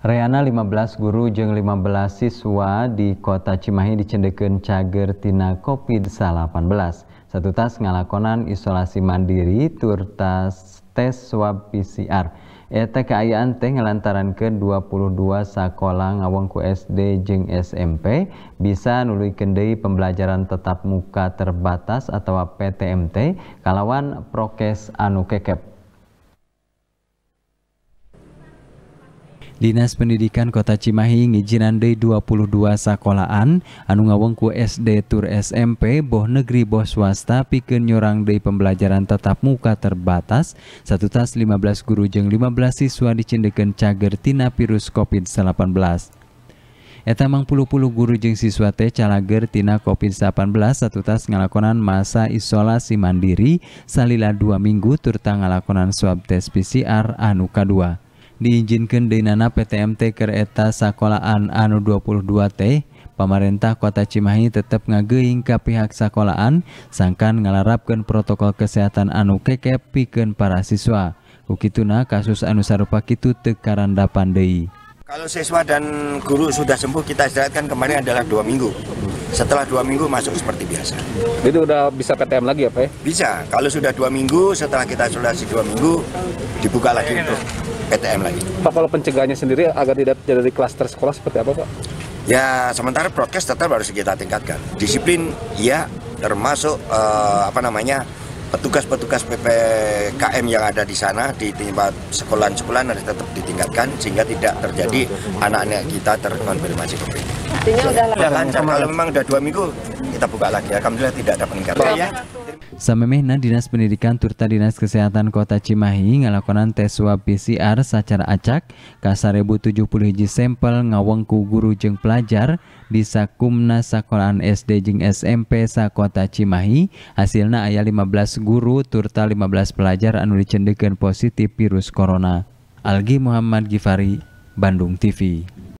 Reana 15 guru jeng 15 siswa di kota Cimahi dicendekin cager tina Covid 18. Satu tas ngalakonan isolasi mandiri tur tas tes swab PCR. Eta keayaan teh ngelantaran ke 22 sekolah ngawangku SD jeng SMP bisa nului kendai pembelajaran tetap muka terbatas atau PTMT kalawan prokes anu kekep. Dinas Pendidikan Kota Cimahi ngijinan deui 22 sakolaan anu ngawengku SD tur SMP boh negeri boh swasta pikeun nyorang deui pembelajaran tatap muka terbatas satu tas 15 guru jeng 15 siswa dicindekeun cager tina virus COVID-19. Eta mang puluh-puluh guru jeng siswa teh calager tina COVID-18 satu tas ngalakonan masa isolasi mandiri salila dua minggu turta ngalakonan swab tes PCR anu kadua diizinkan dinana PTMT kereta sekolahan anu 22T pemerintah kota Cimahi tetap ngageing ke pihak sekolahan sangkan ngelarapkan protokol kesehatan anu keke piken para siswa Ukituna kasus anu sarupa kitu tekaranda pandai kalau siswa dan guru sudah sembuh kita istirahatkan kemarin adalah dua minggu setelah dua minggu masuk seperti biasa jadi udah bisa PTM lagi ya ya? bisa kalau sudah dua minggu setelah kita isolasi dua minggu dibuka lagi untuk PTM lagi. Pak kalau pencegahannya sendiri agar tidak terjadi klaster sekolah seperti apa Pak? Ya sementara prokes tetap harus kita tingkatkan. Disiplin ya termasuk uh, apa namanya petugas-petugas PPKM yang ada di sana di tempat sekolah-sekolah harus tetap ditingkatkan sehingga tidak terjadi anak-anak kita terkonfirmasi COVID. Artinya udah lancar. Kalau memang udah dua minggu kita buka lagi. Alhamdulillah tidak ada peningkatan. Ya. Samemehna Dinas Pendidikan Turta Dinas Kesehatan Kota Cimahi ngalakonan tes swab PCR secara acak ka 70 hiji sampel ngawengku guru jeng pelajar di Sakumna Sakolan SD jeng SMP Sakota Cimahi hasilna ayah 15 guru turta 15 pelajar anu dicendekan positif virus corona Algi Muhammad Gifari Bandung TV